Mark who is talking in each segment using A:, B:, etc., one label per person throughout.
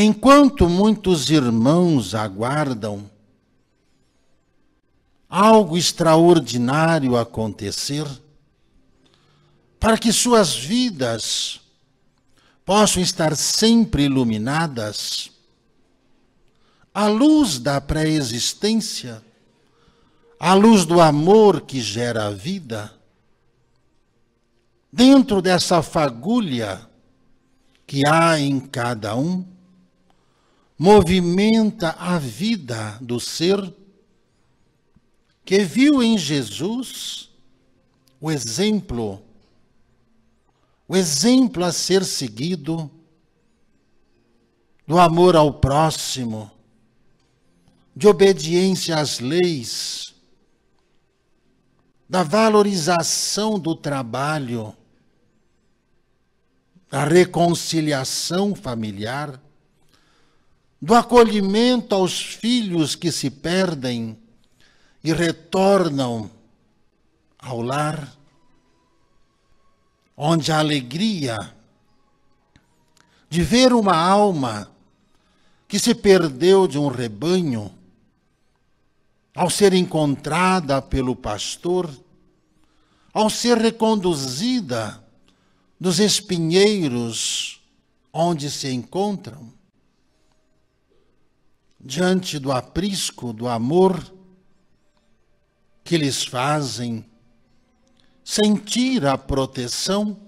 A: Enquanto muitos irmãos aguardam algo extraordinário acontecer, para que suas vidas possam estar sempre iluminadas, à luz da pré-existência, à luz do amor que gera a vida, dentro dessa fagulha que há em cada um movimenta a vida do ser que viu em Jesus o exemplo, o exemplo a ser seguido do amor ao próximo, de obediência às leis, da valorização do trabalho, da reconciliação familiar do acolhimento aos filhos que se perdem e retornam ao lar, onde a alegria de ver uma alma que se perdeu de um rebanho, ao ser encontrada pelo pastor, ao ser reconduzida dos espinheiros onde se encontram, diante do aprisco do amor que lhes fazem sentir a proteção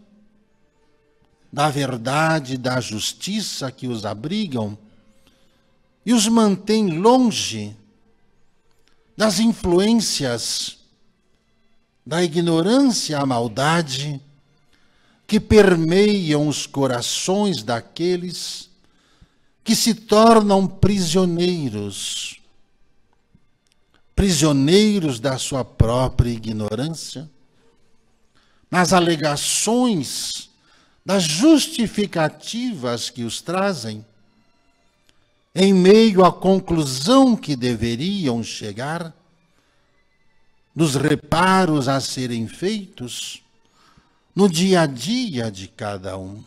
A: da verdade da justiça que os abrigam e os mantém longe das influências da ignorância a maldade que permeiam os corações daqueles que se tornam prisioneiros prisioneiros da sua própria ignorância, nas alegações, das justificativas que os trazem, em meio à conclusão que deveriam chegar, nos reparos a serem feitos no dia a dia de cada um.